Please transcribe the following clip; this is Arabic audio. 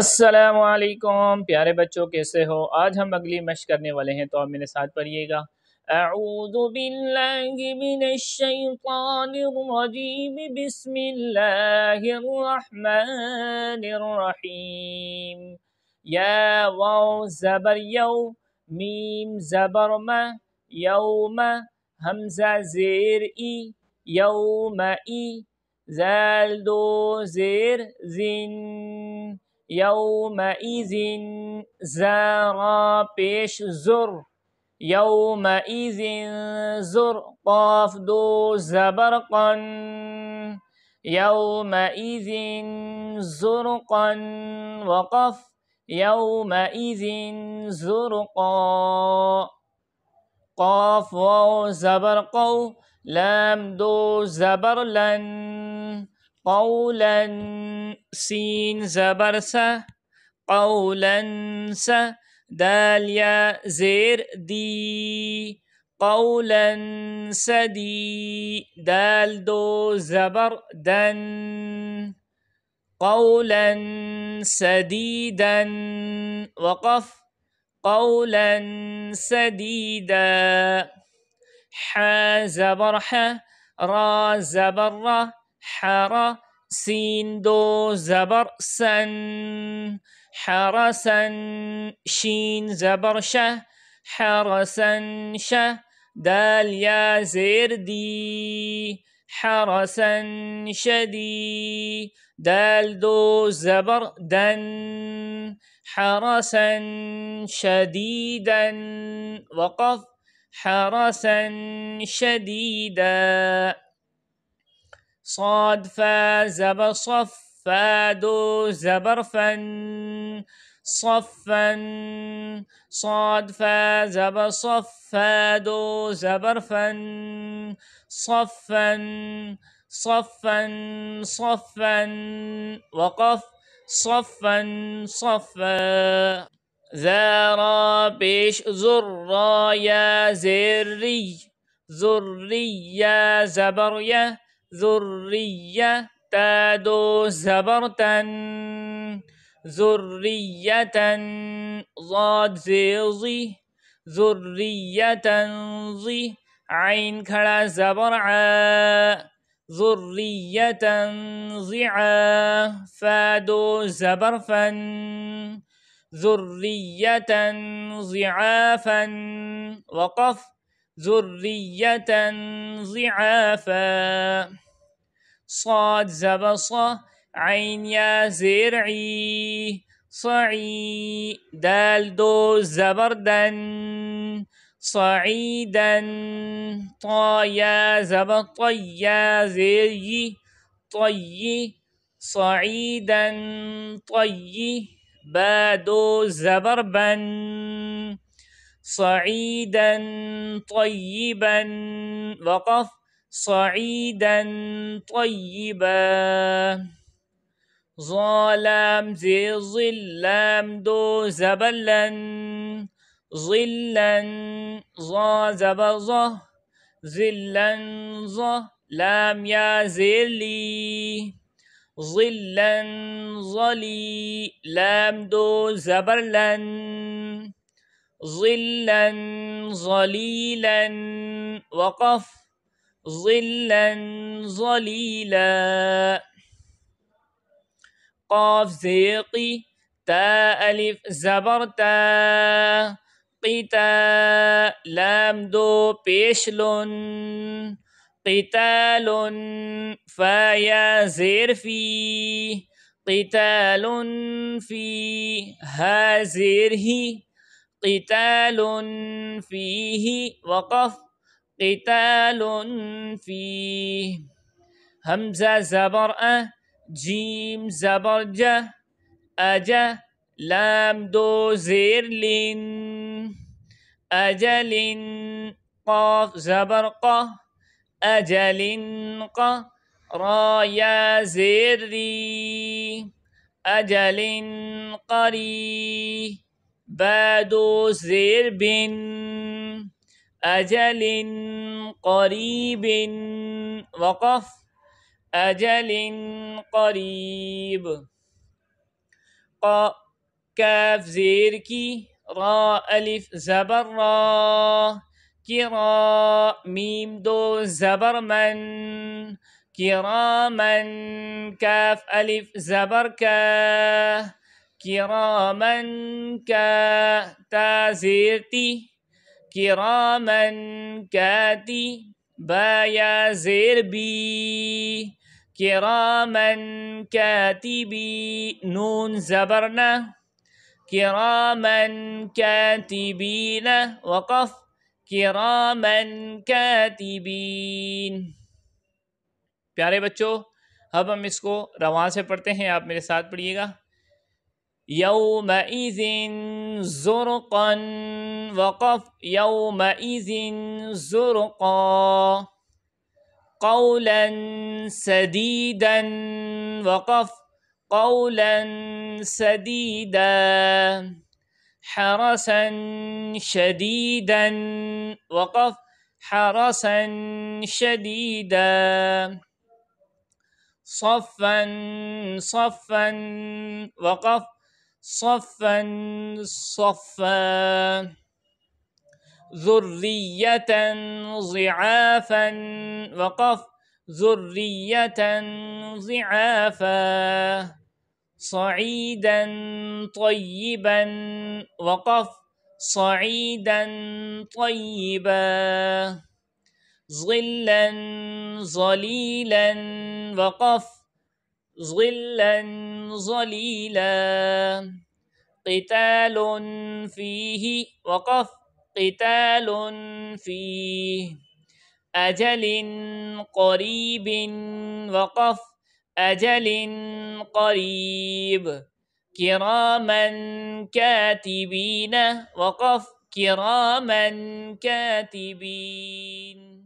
السلام علیکم پیارے بچوں کیسے ہو آج ہم اگلی مشق کرنے والے ہیں تو آپ میرے ساتھ پڑھیے گا اعوذ باللہ من الشیطان الرجیم بسم اللہ الرحمن الرحیم یا واو زبر یو میم زبر ما یوم حمزہ زیر ای یوم ای زال دو زیر زن يومئذ زارا بيش زر يومئذ زر قاف دو زبرقا يومئذ زرقا وقف يومئذ زرقا قاف واو زبرقا لام دو زبرلا قولا سين زبر سا قولا سا دال يا زير دي قولا سدي دال دو زبر دن قولا سديدا وقف قولا سديدا حا زبر حا را زبر را حرا سين دو زبر سن حرسا شين زبر شه حرسا شه دال يا زردي حرسا شدي دال دو زبر دن حرسا شديدا وقف حرسا شديدا صاد فا زبر صف فادو زبر فن صفا صاد فا زبر صف فادو زبر فن صفا صفا صفا وقف صفا صفا ذا رابش زر يا زري زري يا زبر ذرية تادو زبرتن ذرية ضاد زيزي ذرية زي عين كلا زبرعا ذرية زعا فادو زبرفا ذرية ضعافا وقف ذرية ضعافا صاد زبصة عين يا زرعي صعي دال دو زبردن صعيدا طايا زبط طيا زري طي صعيدا طي بادو زبربا صعيدا طيبا وقف صعيدا طيبا ظلام ذي ظلام دو زبلا ظلا ظا زبا ظا ظلا ظا لام يا زلي ظلا ظلي لام دو زبلا ظلا ظليلا وقف ظلا ظليلا قاف زيقي تا ألف زبرتا قتا لام دو بيشلون قتال فايا زير في قتال في هي قتال فيه وقف قتال فيه همزة زبر أ جيم زبر جا أجا لام دو زير لين أجل قاف زبر ق أجل ق را يا زير أجل قري بعد سرب أجل قريب وقف أجل قريب ق كاف زير كي را ألف زبر را كرا ميم دو زبر من كراما كاف ألف زبر كاف किरामन कातिरती किरामन कैती काति बी किरामन कैती बी नून जबरना किरामन कैती बीन वक़फ़ किरामन कैती बीन प्यारे बच्चों अब हम इसको रवा से पढ़ते हैं आप मेरे साथ पढ़िएगा يومئذ زرقا وقف يومئذ زرقا قولا سديدا وقف قولا سديدا حرسا شديدا وقف حرسا شديدا صفا صفا وقف صفا صفا ذرية ضعافا وقف ذرية ضعافا صعيدا طيبا وقف صعيدا طيبا ظلا ظليلا وقف ظلا ظليلا قتال فيه وقف قتال فيه أجل قريب وقف أجل قريب كراما كاتبين وقف كراما كاتبين